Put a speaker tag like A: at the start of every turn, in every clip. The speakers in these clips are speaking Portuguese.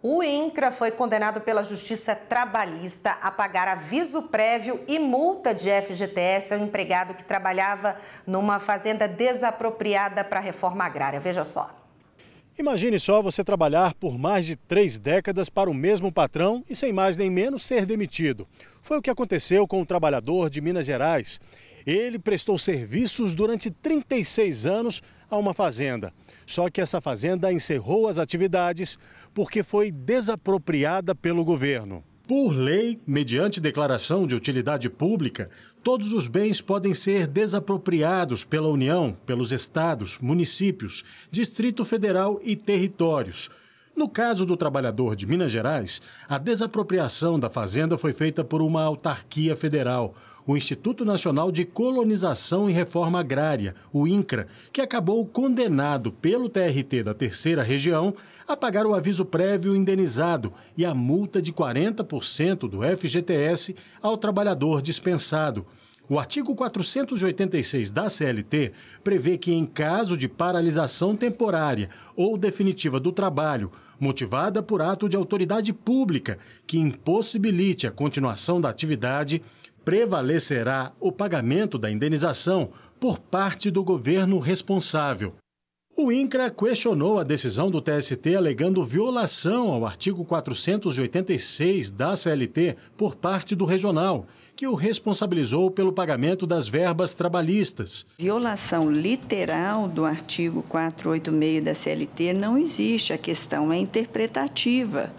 A: O INCRA foi condenado pela Justiça Trabalhista a pagar aviso prévio e multa de FGTS ao empregado que trabalhava numa fazenda desapropriada para a reforma agrária. Veja só.
B: Imagine só você trabalhar por mais de três décadas para o mesmo patrão e, sem mais nem menos, ser demitido. Foi o que aconteceu com o trabalhador de Minas Gerais. Ele prestou serviços durante 36 anos a uma fazenda. Só que essa fazenda encerrou as atividades porque foi desapropriada pelo governo. Por lei, mediante declaração de utilidade pública, todos os bens podem ser desapropriados pela União, pelos estados, municípios, Distrito Federal e territórios no caso do trabalhador de Minas Gerais, a desapropriação da fazenda foi feita por uma autarquia federal, o Instituto Nacional de Colonização e Reforma Agrária, o INCRA, que acabou condenado pelo TRT da Terceira Região a pagar o aviso prévio indenizado e a multa de 40% do FGTS ao trabalhador dispensado. O artigo 486 da CLT prevê que, em caso de paralisação temporária ou definitiva do trabalho, motivada por ato de autoridade pública que impossibilite a continuação da atividade, prevalecerá o pagamento da indenização por parte do governo responsável. O INCRA questionou a decisão do TST alegando violação ao artigo 486 da CLT por parte do regional, que o responsabilizou pelo pagamento das verbas trabalhistas.
C: Violação literal do artigo 486 da CLT não existe, a questão é interpretativa.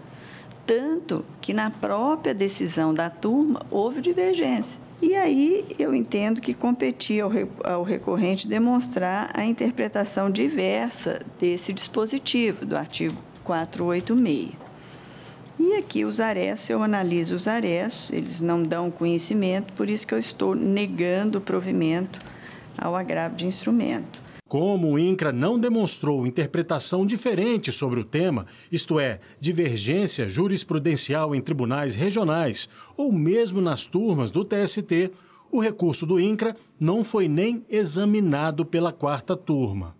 C: Tanto que na própria decisão da turma houve divergência. E aí eu entendo que competia ao, recorrente demonstrar a interpretação diversa desse dispositivo, do artigo 486. E aqui os arestos, eu analiso os arestos, eles não dão conhecimento,
B: por isso que eu estou negando o provimento ao agravo de instrumento. Como o INCRA não demonstrou interpretação diferente sobre o tema, isto é, divergência jurisprudencial em tribunais regionais ou mesmo nas turmas do TST, o recurso do INCRA não foi nem examinado pela quarta turma.